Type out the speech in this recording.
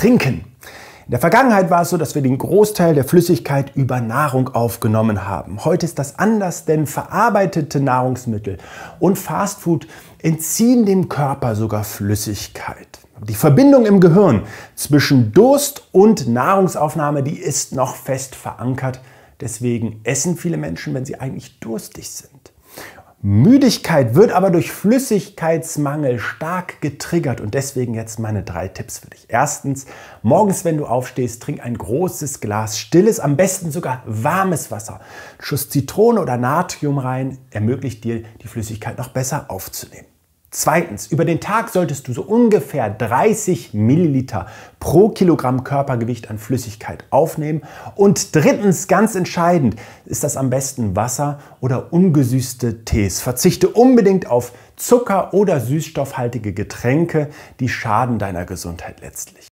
trinken. In der Vergangenheit war es so, dass wir den Großteil der Flüssigkeit über Nahrung aufgenommen haben. Heute ist das anders, denn verarbeitete Nahrungsmittel und Fastfood entziehen dem Körper sogar Flüssigkeit. Die Verbindung im Gehirn zwischen Durst und Nahrungsaufnahme, die ist noch fest verankert. Deswegen essen viele Menschen, wenn sie eigentlich durstig sind. Müdigkeit wird aber durch Flüssigkeitsmangel stark getriggert und deswegen jetzt meine drei Tipps für dich. Erstens, morgens, wenn du aufstehst, trink ein großes Glas stilles, am besten sogar warmes Wasser. Ein Schuss Zitrone oder Natrium rein ermöglicht dir, die Flüssigkeit noch besser aufzunehmen. Zweitens, über den Tag solltest du so ungefähr 30 Milliliter pro Kilogramm Körpergewicht an Flüssigkeit aufnehmen. Und drittens, ganz entscheidend, ist das am besten Wasser oder ungesüßte Tees. Verzichte unbedingt auf Zucker oder süßstoffhaltige Getränke, die schaden deiner Gesundheit letztlich.